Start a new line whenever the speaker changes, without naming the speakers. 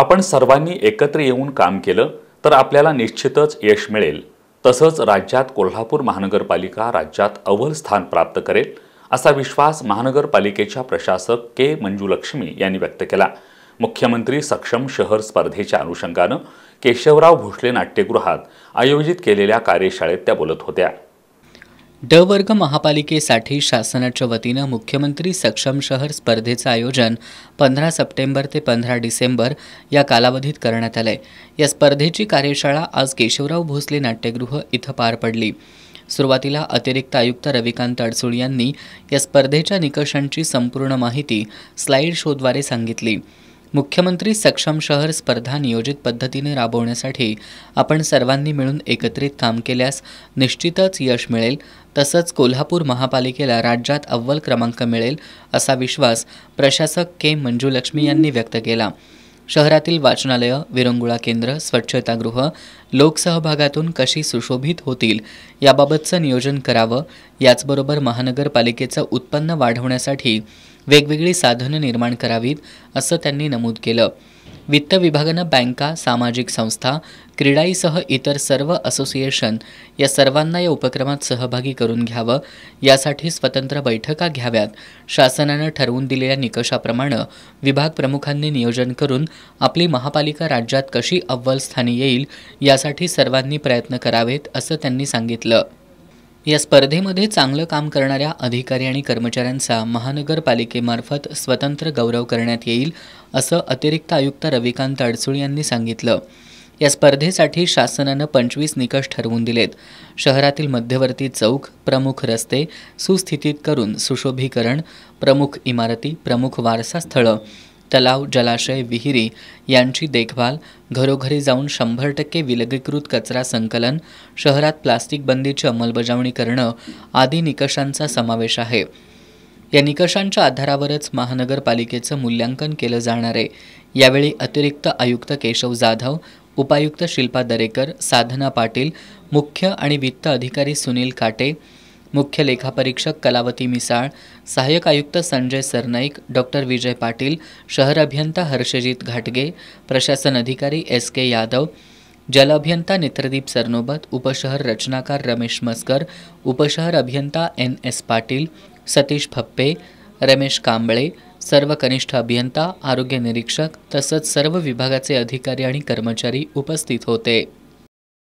आपण सर्वांनी एकत्र येऊन काम केलं तर आपल्याला निश्चितच यश मिळेल तसंच राज्यात कोल्हापूर महानगरपालिका राज्यात अव्वल स्थान प्राप्त करेल असा विश्वास महानगरपालिकेच्या प्रशासक के मंजुलक्ष्मी यांनी व्यक्त केला मुख्यमंत्री सक्षम शहर स्पर्धेच्या अनुषंगानं केशवराव भोसले नाट्यगृहात आयोजित केलेल्या कार्यशाळेत त्या बोलत होत्या
ड वर्ग महापालिकेसाठी शासनाच्या वतीनं मुख्यमंत्री सक्षम शहर स्पर्धेचं आयोजन पंधरा सप्टेंबर ते पंधरा डिसेंबर या कालावधीत करण्यात आलं आहे या स्पर्धेची कार्यशाळा आज केशवराव भोसले नाट्यगृह इथं पार पडली सुरुवातीला अतिरिक्त आयुक्त रविकांत अडसूळ यांनी या स्पर्धेच्या निकषांची संपूर्ण माहिती स्लाईड शोद्वारे सांगितली मुख्यमंत्री सक्षम शहर स्पर्धा नियोजित पद्धतीने राबवण्यासाठी आपण सर्वांनी मिळून एकत्रित काम केल्यास निश्चितच यश मिळेल तसंच कोल्हापूर महापालिकेला राज्यात अव्वल क्रमांक मिळेल असा विश्वास प्रशासक के मंजुलक्ष्मी यांनी व्यक्त केला शहरातील वाचनालयं विरंगुळा केंद्र स्वच्छतागृह लोकसहभागातून कशी सुशोभित होतील याबाबतचं नियोजन करावं याचबरोबर महानगरपालिकेचं उत्पन्न वाढवण्यासाठी वेगवेगळी साधनं निर्माण करावीत असं त्यांनी नमूद केलं वित्त विभागानं बँका सामाजिक संस्था क्रीडाईसह इतर सर्व असोसिएशन या सर्वांना या उपक्रमात सहभागी करून घ्यावं यासाठी स्वतंत्र बैठका घ्याव्यात शासनानं ठरवून दिलेल्या निकषाप्रमाणे विभाग प्रमुखांनी नियोजन करून आपली महापालिका राज्यात कशी अव्वल स्थानी येईल यासाठी सर्वांनी प्रयत्न करावेत असं त्यांनी सांगितलं या स्पर्धेमध्ये चांगलं काम करणाऱ्या अधिकारी आणि कर्मचाऱ्यांचा महानगरपालिकेमार्फत स्वतंत्र गौरव करण्यात येईल असं अतिरिक्त आयुक्त रविकांत अडसूळ यांनी सांगितलं या स्पर्धेसाठी शासनानं पंचवीस निकष ठरवून दिलेत शहरातील मध्यवर्ती चौक प्रमुख रस्ते सुस्थितीत करून सुशोभीकरण प्रमुख इमारती प्रमुख वारसा स्थळं तलाव जलाशय विहिरी यांची देखभाल घरोघरी जाऊन शंभर टक्के विलगीकृत कचरा संकलन शहरात प्लास्टिक बंदीची अंमलबजावणी करणं आदी निकषांचा समावेश आहे या निकषांच्या आधारावरच महानगरपालिकेचं मूल्यांकन केलं जाणार आहे यावेळी अतिरिक्त आयुक्त केशव जाधव उपायुक्त शिल्पा दरेकर साधना पाटील मुख्य आणि वित्त अधिकारी सुनील काटे मुख्य लेखापरीक्षक कलावती मिसाळ सहाय्यक आयुक्त संजय सरनाईक डॉक्टर विजय पाटील शहर अभियंता हर्षजित घाटगे प्रशासन अधिकारी एस के यादव जल अभियंता नेत्रदीप सरनोबत उपशहर रचनाकार रमेश मस्कर उपशहर अभियंता एन एस पाटील सतीश फप्पे रमेश कांबळे सर्व कनिष्ठ अभियंता आरोग्य निरीक्षक तसंच सर्व विभागाचे अधिकारी आणि कर्मचारी उपस्थित होते